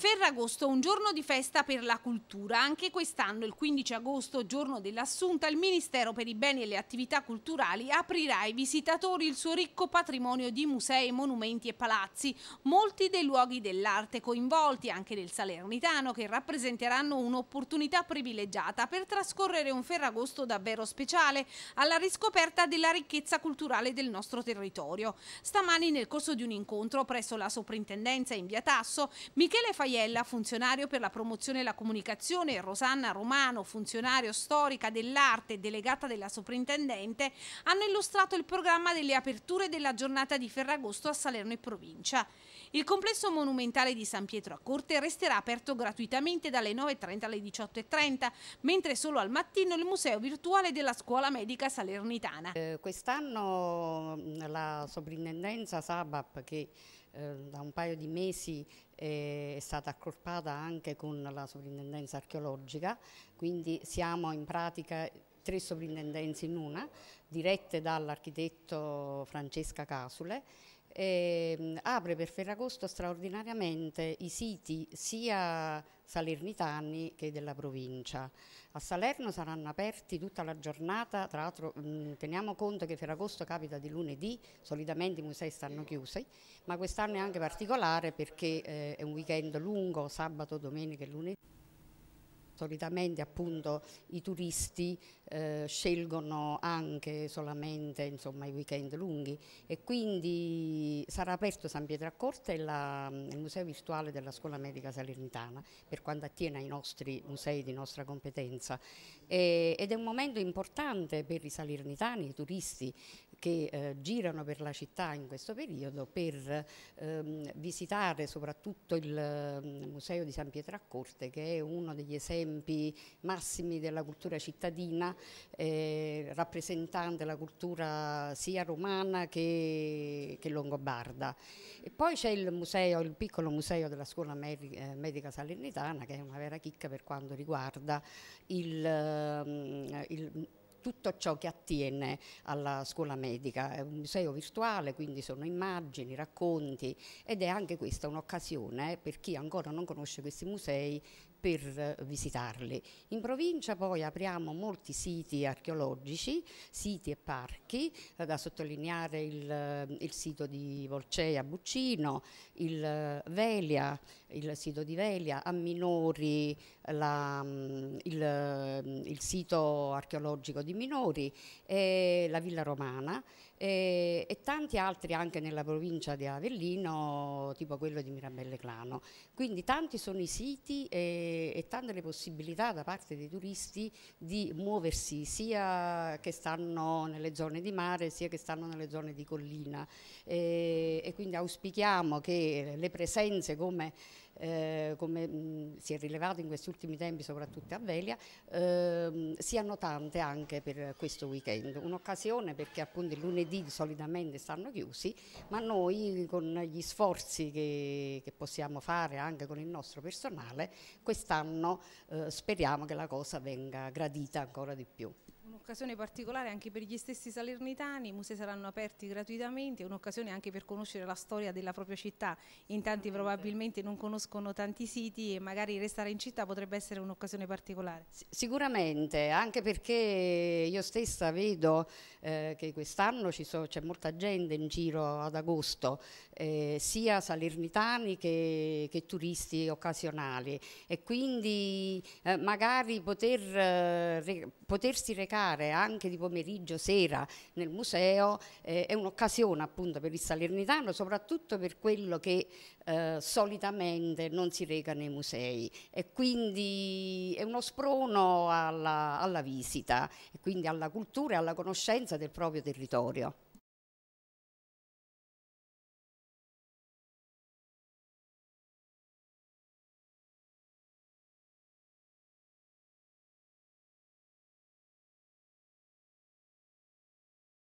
Ferragosto un giorno di festa per la cultura. Anche quest'anno, il 15 agosto, giorno dell'assunta, il Ministero per i beni e le attività culturali aprirà ai visitatori il suo ricco patrimonio di musei, monumenti e palazzi. Molti dei luoghi dell'arte coinvolti, anche del Salernitano, che rappresenteranno un'opportunità privilegiata per trascorrere un Ferragosto davvero speciale alla riscoperta della ricchezza culturale del nostro territorio. Stamani, nel corso di un incontro presso la Soprintendenza in via Tasso, Michele Fai Paiella, funzionario per la promozione e la comunicazione, Rosanna Romano, funzionario storica dell'arte e delegata della soprintendente, hanno illustrato il programma delle aperture della giornata di Ferragosto a Salerno e provincia. Il complesso monumentale di San Pietro a Corte resterà aperto gratuitamente dalle 9.30 alle 18.30, mentre solo al mattino il museo virtuale della scuola medica salernitana. Eh, Quest'anno mm, la soprintendenza Sabap che Ehm, da un paio di mesi eh, è stata accorpata anche con la sovrintendenza archeologica, quindi siamo in pratica tre sovrintendenze in una, dirette dall'architetto Francesca Casule eh, apre per Ferragosto straordinariamente i siti sia salernitani che della provincia. A Salerno saranno aperti tutta la giornata, tra l'altro teniamo conto che Ferragosto capita di lunedì, solitamente i musei stanno chiusi, ma quest'anno è anche particolare perché eh, è un weekend lungo, sabato, domenica e lunedì solitamente appunto i turisti eh, scelgono anche solamente insomma, i weekend lunghi e quindi sarà aperto San Pietro a Corte la, mm, il museo virtuale della scuola medica salernitana per quanto attiene ai nostri musei di nostra competenza e, ed è un momento importante per i salernitani, i turisti che eh, girano per la città in questo periodo per ehm, visitare soprattutto il um, Museo di San Pietro a Corte che è uno degli esempi massimi della cultura cittadina eh, rappresentante la cultura sia romana che, che longobarda. E poi c'è il museo, il piccolo museo della scuola eh, medica salernitana che è una vera chicca per quanto riguarda il, mm, il tutto ciò che attiene alla scuola medica. È un museo virtuale, quindi sono immagini, racconti ed è anche questa un'occasione per chi ancora non conosce questi musei per visitarli. In provincia poi apriamo molti siti archeologici, siti e parchi, eh, da sottolineare il, eh, il sito di Volcea Buccino, il eh, Velia, il sito di Velia, a Minori la, mm, il, mm, il, sito archeologico di Minori, la Villa Romana e, e, tanti altri anche nella provincia di Avellino, tipo quello di Mirabelle Clano. Quindi tanti sono i siti e tante le possibilità da parte dei turisti di muoversi sia che stanno nelle zone di mare sia che stanno nelle zone di collina e, eh, e quindi auspichiamo che le presenze come eh, come mh, si è rilevato in questi ultimi tempi, soprattutto a Velia, ehm, siano tante anche per questo weekend. Un'occasione perché appunto il lunedì solitamente stanno chiusi, ma noi con gli sforzi che, che possiamo fare anche con il nostro personale, quest'anno eh, speriamo che la cosa venga gradita ancora di più un'occasione particolare anche per gli stessi salernitani, i musei saranno aperti gratuitamente, è un'occasione anche per conoscere la storia della propria città, in tanti probabilmente non conoscono tanti siti e magari restare in città potrebbe essere un'occasione particolare. Sicuramente, anche perché io stessa vedo eh, che quest'anno c'è molta gente in giro ad agosto, eh, sia salernitani che, che, turisti occasionali e quindi eh, magari poter, eh, re, potersi recare lavorare anche di pomeriggio, sera nel museo eh, è un'occasione appunto per il Salernitano, soprattutto per quello che eh, solitamente non si reca nei musei e quindi è uno sprono alla, alla visita e quindi alla cultura e alla conoscenza del proprio territorio.